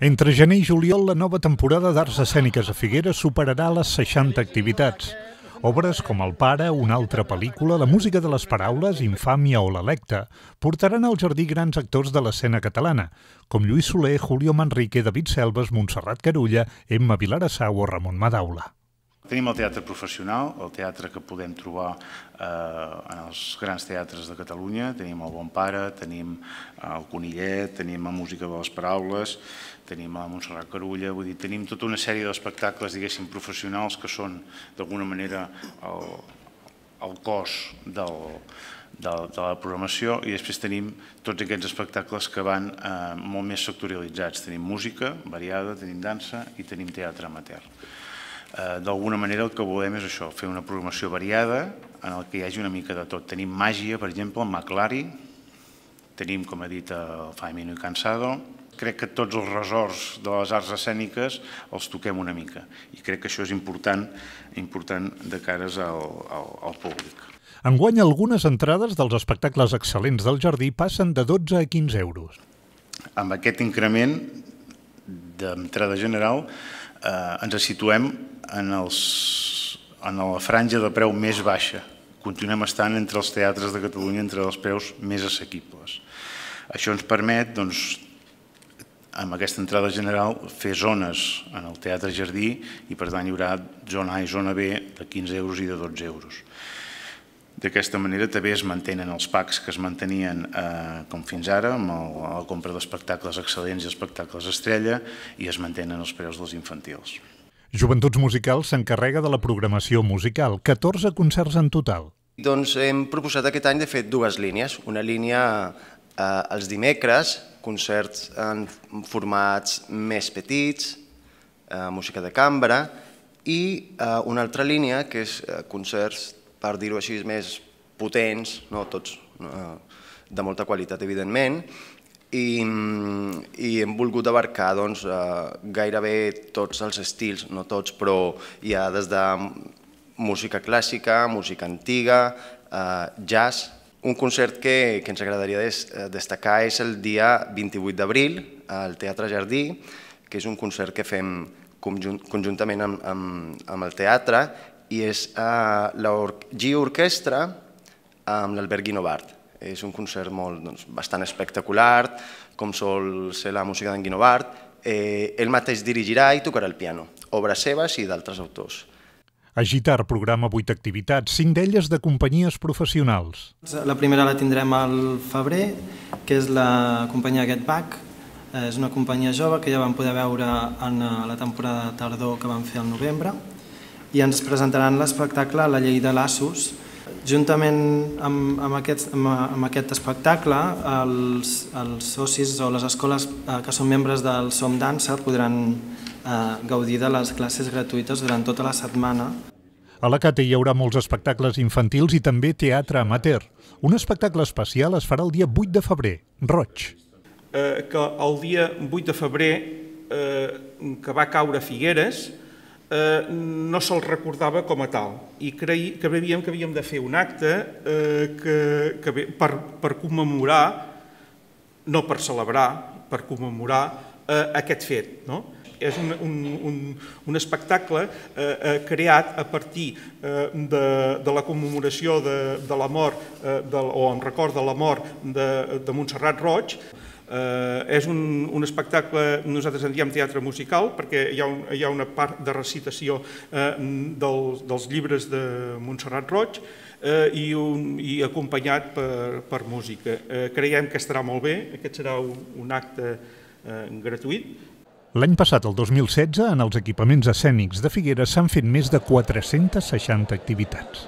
Entre gener i juliol, la nova temporada d'Arts Escèniques a Figueres superarà les 60 activitats. Obres com El pare, una altra pel·lícula, La música de les paraules, Infàmia o l'Electa portaran al jardí grans actors de l'escena catalana, com Lluís Soler, Julio Manrique, David Selves, Montserrat Carulla, Emma Vilarassau o Ramon Madaula. Tenim el teatre professional, el teatre que podem trobar eh, en els grans teatres de Catalunya. Tenim el Bon Pare, tenim eh, el Conillet, tenim la Música de les Paraules, tenim la Montserrat Carulla, vull dir, tenim tota una sèrie d'espectacles, diguéssim, professionals que són, d'alguna manera, el, el cos del, de, de la programació i després tenim tots aquests espectacles que van eh, molt més sectorialitzats. Tenim música variada, tenim dansa i tenim teatre amateur. Eh, d'alguna manera el que volem és això, fer una programació variada en el que hi hagi una mica de tot. Tenim màgia, per exemple, el McLari, tenim, com he dit, el Faimino i Cansado, crec que tots els resorts de les arts escèniques els toquem una mica i crec que això és important important de cares al, al, al públic. Enguany algunes entrades dels espectacles excel·lents del jardí passen de 12 a 15 euros. Amb aquest increment d'entrada general eh, ens situem en, els, en la franja de preu més baixa. Continuem estant entre els teatres de Catalunya, entre els preus més assequibles. Això ens permet, doncs, amb aquesta entrada general, fer zones en el teatre jardí i, per tant, hi haurà zona A i zona B de 15 euros i de 12 euros. D'aquesta manera també es mantenen els packs que es mantenien eh, com fins ara, amb la compra d'espectacles excel·lents i espectacles estrella, i es mantenen els preus dels infantils. Joventuts Musicals s'encarrega de la programació musical, 14 concerts en total. Doncs hem proposat aquest any de fer dues línies. Una línia eh, els dimecres, concerts en formats més petits, eh, música de cambra, i eh, una altra línia que és eh, concerts per dir-ho així, més potents, no? tots eh, de molta qualitat, evidentment, i, i hem volgut abarcar doncs, eh, gairebé tots els estils, no tots, però hi ha des de música clàssica, música antiga, eh, jazz. Un concert que, que ens agradaria destacar és el dia 28 d'abril al Teatre Jardí, que és un concert que fem conjuntament amb, amb, amb el teatre i és eh, la G Orquestra amb l'Albert Bard. És un concert molt, doncs, bastant espectacular, com sol ser la música d'en Guinovart. Eh, ell mateix dirigirà i tocarà el piano, obres seves i d'altres autors. Agitar programa 8 activitats, 5 d'elles de companyies professionals. La primera la tindrem al febrer, que és la companyia Get Back. Eh, és una companyia jove que ja vam poder veure en eh, la temporada de tardor que vam fer al novembre i ens presentaran l'espectacle La llei de Lassos. Juntament amb, amb, aquest, amb, amb aquest espectacle, els, els socis o les escoles eh, que són membres del Som Dansa podran eh, gaudir de les classes gratuïtes durant tota la setmana. A la Cate hi haurà molts espectacles infantils i també teatre amateur. Un espectacle especial es farà el dia 8 de febrer, Roig. Eh, que el dia 8 de febrer, eh, que va caure Figueres, eh, no se'l recordava com a tal i creí, que veiem que havíem de fer un acte eh, que, que ve, per, per commemorar, no per celebrar, per commemorar eh, aquest fet. No? És un, un, un, un espectacle eh, eh creat a partir eh, de, de la commemoració de, de la mort eh, de, o en record de la mort de, de Montserrat Roig, Eh, és un, un espectacle, nosaltres en diem teatre musical, perquè hi ha, un, hi ha una part de recitació eh, del, dels llibres de Montserrat Roig eh, i, un, i acompanyat per, per música. Eh, creiem que estarà molt bé, aquest serà un, un acte eh, gratuït, L'any passat, el 2016, en els equipaments escènics de Figueres s'han fet més de 460 activitats.